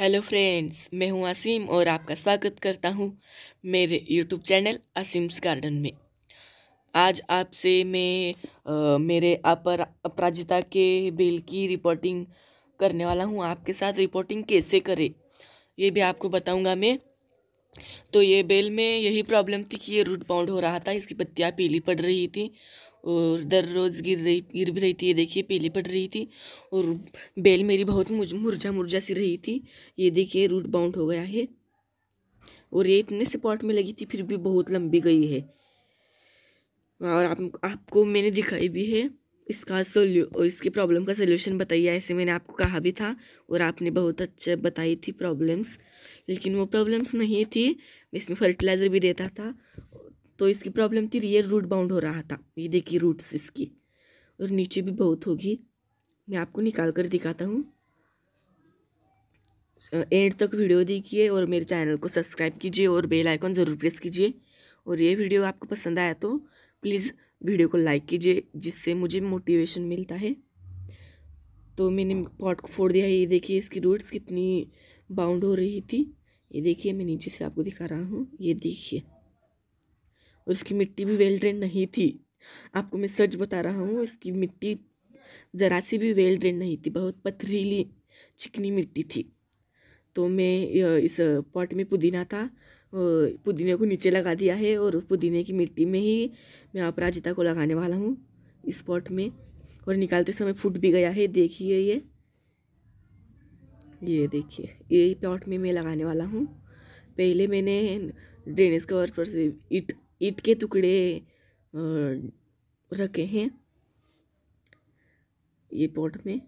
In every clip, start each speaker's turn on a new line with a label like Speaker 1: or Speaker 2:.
Speaker 1: hello friends मैं हूं असीम और आपका स्वागत करता हूं मेरे यूट्यूब चैनल असीम्स गार्डन में आज आपसे मैं आ, मेरे अपर अपराजिता के बिल की रिपोर्टिंग करने वाला हूं आपके साथ रिपोर्टिंग कैसे करें ये भी आपको बताऊंगा मैं तो ये बेल में यही प्रॉब्लम थी कि ये रूट बाउंड हो रहा था इसकी पत्तियाँ पीली पड़ रही थी और दर रोज़ गिर रही गिर भी रही थी ये देखिए पीली पड़ रही थी और बेल मेरी बहुत मुझ मुरझा मुरझा सी रही थी ये देखिए रूट बाउंड हो गया है और ये इतने सपोर्ट में लगी थी फिर भी बहुत लंबी गई है और आप आपको मैंने दिखाई भी है इसका सोल्यू और इसकी प्रॉब्लम का सोल्यूशन बताइए ऐसे मैंने आपको कहा भी था और आपने बहुत अच्छे बताई थी प्रॉब्लम्स लेकिन वो प्रॉब्लम्स नहीं थी इसमें फर्टिलाइज़र भी देता था तो इसकी प्रॉब्लम थी रियर रूट बाउंड हो रहा था ये देखिए रूट्स इसकी और नीचे भी बहुत होगी मैं आपको निकाल कर दिखाता हूँ एंड तक वीडियो देखिए और मेरे चैनल को सब्सक्राइब कीजिए और बेल आइकॉन ज़रूर प्रेस कीजिए और ये वीडियो आपको पसंद आया तो प्लीज़ वीडियो को लाइक कीजिए जिससे मुझे मोटिवेशन मिलता है तो मैंने पॉट को फोड़ दिया है ये देखिए इसकी रूट्स कितनी बाउंड हो रही थी ये देखिए मैं नीचे से आपको दिखा रहा हूँ ये देखिए और इसकी मिट्टी भी वेल ड्रेन नहीं थी आपको मैं सच बता रहा हूँ इसकी मिट्टी ज़रा सी भी वेल ड्रेन नहीं थी बहुत पथरीली चिकनी मिट्टी थी तो मैं इस पॉट में पुदीना था पुदीने को नीचे लगा दिया है और पुदीने की मिट्टी में ही मैं अपराजिता को लगाने वाला हूँ इस पॉट में और निकालते समय फूट भी गया है देखिए ये ये देखिए ये पॉट में मैं लगाने वाला हूँ पहले मैंने ड्रेनेज कवर पर से ईट ईट के टुकड़े रखे हैं ये पॉट में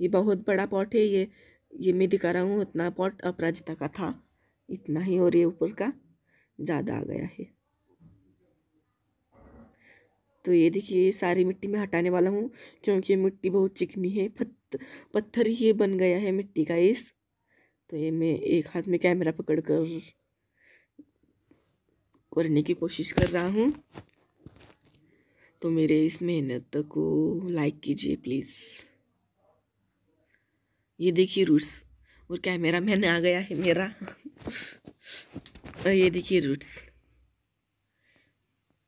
Speaker 1: ये बहुत बड़ा पॉट है ये ये मैं दिखा रहा हूँ उतना पॉट अपराजिता का था इतना ही और ये ऊपर का ज़्यादा आ गया है तो ये देखिए सारी मिट्टी में हटाने वाला हूँ क्योंकि मिट्टी बहुत चिकनी है पत्थ पत्थर ही बन गया है मिट्टी का इस तो ये मैं एक हाथ में कैमरा पकड़ कर करने की कोशिश कर रहा हूँ तो मेरे इस मेहनत को लाइक कीजिए प्लीज़ ये देखिए रूट्स और मेरा मैन आ गया है मेरा और ये देखिए रूट्स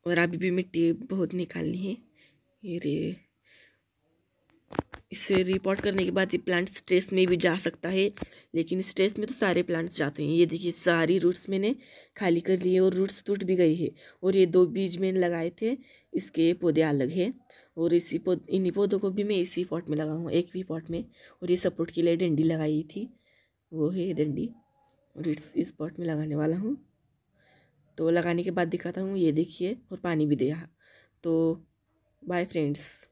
Speaker 1: और अभी भी मिट्टी बहुत निकालनी है ये रे इसे रिपोर्ट करने के बाद ये प्लांट स्ट्रेस में भी जा सकता है लेकिन स्ट्रेस में तो सारे प्लांट्स जाते हैं ये देखिए सारी रूट्स मैंने खाली कर लिए और रूट्स टूट भी गई है और ये दो बीज मैंने लगाए थे इसके पौधे अलग है और इसी पौध इन्हीं पौधों को भी मैं इसी पॉट में लगाऊँ एक भी पॉट में और ये सपोर्ट के लिए डंडी लगाई थी वो है डंडी और इस इस पॉट में लगाने वाला हूँ तो लगाने के बाद दिखाता हूँ ये देखिए और पानी भी दिया तो बाय फ्रेंड्स